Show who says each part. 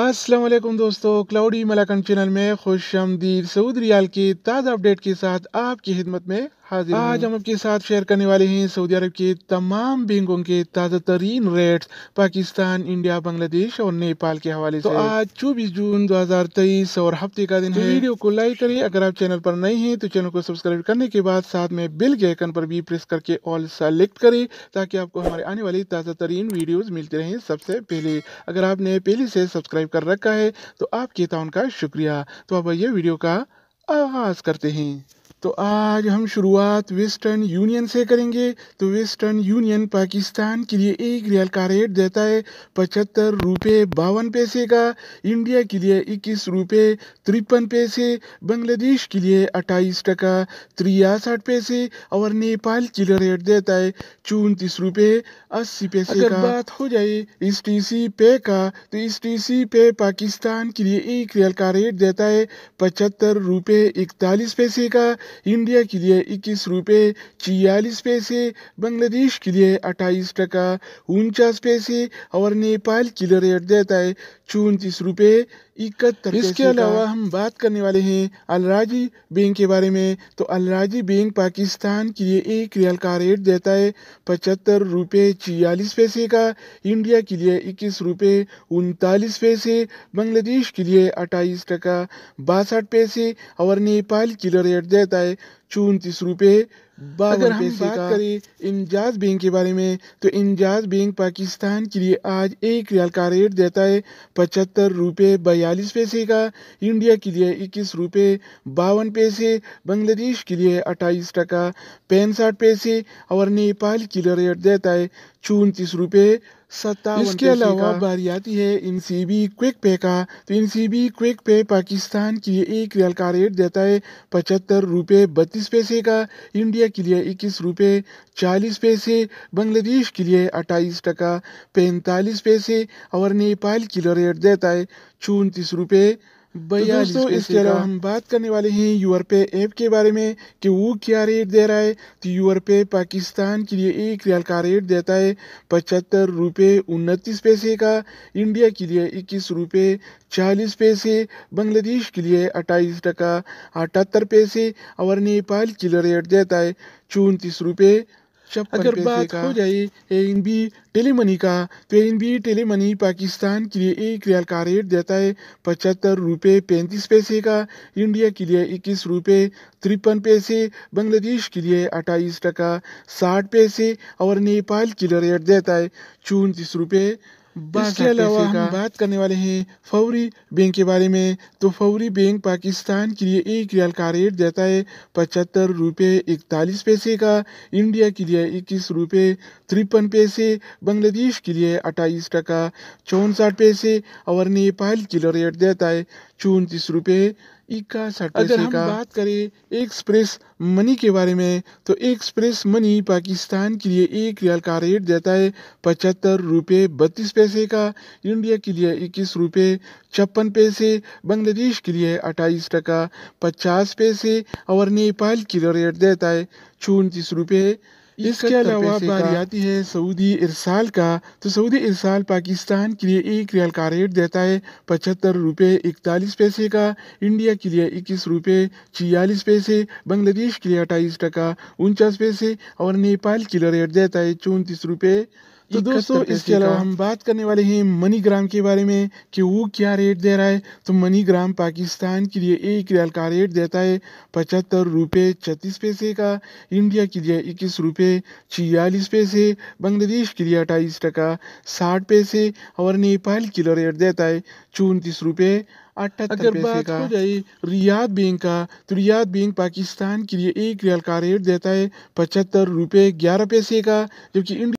Speaker 1: असलम दोस्तों cloudy मलाकम channel में खुश आमदीद सऊद रियाल की ताज़ा अपडेट के साथ आपकी खिदमत में हाजिर आज हम आपके साथ शेयर करने वाले हैं सऊदी अरब के तमाम बैंकों के ताज़ा तरीन रेट पाकिस्तान इंडिया बांग्लादेश और नेपाल के हवाले तो से आज चौबीस जून 2023 और हफ्ते का दिन तो है वीडियो को लाइक करें अगर आप चैनल पर नए हैं तो चैनल को सब्सक्राइब करने के बाद साथ में बिल के आइकन पर भी प्रेस करके ऑल सेलेक्ट करें ताकि आपको हमारे आने वाली ताज़ा तरीन वीडियोज़ मिलते रहे सबसे पहले अगर आपने पहले से सब्सक्राइब कर रखा है तो आपके ताउन का शुक्रिया तो अब ये वीडियो का आगाज़ करते हैं तो आज हम शुरुआत वेस्टर्न यूनियन से करेंगे तो वेस्टर्न यूनियन पाकिस्तान के लिए एक रियल का रेट देता है पचहत्तर रुपये बावन पैसे का इंडिया के लिए इक्कीस रुपये तिरपन पैसे बांग्लादेश के लिए अट्ठाईस टका तिरसठ पैसे और नेपाल के लिए रेट देता है चौंतीस रुपये अस्सी पैसे अगर का बात हो जाए इस टी सी पे का तो इस टी सी पे पाकिस्तान के लिए एक रियल का रेट देता है पचहत्तर रुपये इकतालीस पैसे का इंडिया के लिए इक्कीस रुपये छियालीस पैसे बांग्लादेश के लिए अट्ठाईस टका उनचास पैसे और नेपाल के लिए रेट देता है चौंतीस रुपये इकहत्तर इसके अलावा हम बात करने वाले हैं अलराजी बैंक के बारे में तो अलराजी बैंक पाकिस्तान के लिए एक रियल का रेट देता है पचहत्तर रुपये छियालीस पैसे का इंडिया के लिए इक्कीस रुपये उनतालीस पैसे बांग्लादेश के लिए अट्ठाईस टका बासठ पैसे और नेपाल के लिए रेट देता है যায় चौंतीस रुपये
Speaker 2: अगर हम बात करें
Speaker 1: इंजाज बैंक के बारे में तो इंजाज बैंक पाकिस्तान के लिए आज एक रियाल का रेट देता है पचहत्तर रुपये बयालीस पैसे का इंडिया के लिए इक्कीस रुपये बावन पैसे बांग्लादेश के लिए अट्ठाईस टका पैंसठ पैसे और नेपाल के लिए रेट देता है चौंतीस रुपये सत्तावन इसके अलावा बारी आती है इन सी बी क्विक पे का तो इन सी बी क्विक पे पाकिस्तान के लिए एक रियाल का रेट देता है पचहत्तर रुपये बत्तीस पैंतीस पैसे का इंडिया के लिए इक्कीस रुपये चालीस पैसे बांग्लादेश के लिए अट्ठाईस टका पैंतालीस पैसे और नेपाल के लिए रेट देता है चौंतीस रुपये
Speaker 2: तो दोस्तों इसके अलावा हम
Speaker 1: बात करने वाले हैं यूर पे ऐप के बारे में कि वो क्या रेट दे रहा है तो यूर पे पाकिस्तान के लिए एक रियाल का रेट देता है पचहत्तर रुपये उनतीस पैसे का इंडिया के लिए इक्कीस रुपये चालीस पैसे बांग्लादेश के लिए अट्ठाईस टका अठहत्तर पैसे और नेपाल के लिए रेट देता है चौंतीस रुपये शब्द अगर बात हो जाए एन बी टेली मनी का तो N B tele money Pakistan के लिए एक रियल का रेट देता है पचहत्तर रुपये पैंतीस पैसे का इंडिया के लिए इक्कीस रुपये तिरपन पैसे बांग्लादेश के लिए अट्ठाईस टका साठ पैसे और नेपाल के लिए रेट देता है चौंतीस रुपये इसके अलावा हम बात करने वाले हैं फौरी बैंक के बारे में तो फौरी बैंक पाकिस्तान के लिए एक रियाल का रेट देता है पचहत्तर रुपये इकतालीस पैसे का इंडिया के लिए इक्कीस रुपये तिरपन पैसे बांग्लादेश के लिए अट्ठाईस टका चौंसठ पैसे और नेपाल के लिए रेट देता है चौंतीस रुपये इक्यासठ अगर हम बात करें एक्सप्रेस मनी के बारे में तो एक्सप्रेस मनी पाकिस्तान के लिए एक रियाल का रेट देता है पचहत्तर रुपये बत्तीस पैसे का इंडिया के लिए इक्कीस रुपये छप्पन पैसे बांग्लादेश के लिए अट्ठाईस टका पचास पैसे और नेपाल के लिए रेट देता है चौंतीस रुपये इसके अलावा बारी आती है सऊदी इरसाल का तो सऊदी इरसाल पाकिस्तान के लिए एक रियाल का रेट देता है पचहत्तर रुपये इकतालीस पैसे का इंडिया के लिए इक्कीस रुपये छियालीस पैसे बांग्लादेश के लिए अट्ठाईस टका उनचास पैसे और नेपाल के लिए रेट देता है चौंतीस रुपये तो दोस्तों इसके अलावा हम बात करने वाले हैं मनी ग्राम के बारे में कि वो क्या रेट दे रहा है तो मनी ग्राम पाकिस्तान के लिए एक रियाल का रेट देता है पचहत्तर रुपये छत्तीस पैसे का इंडिया के लिए इक्कीस रुपये छियालीस पैसे बांग्लादेश के लिए अट्ठाईस टका साठ पैसे और नेपाल के लिए रेट देता है चौंतीस रुपये अगर बात हो जाए रियाद बैंक का तो रियाद बैंक पाकिस्तान के लिए एक रियाल का रेट देता है पचहत्तर रुपये ग्यारह पैसे का जबकि इंडिया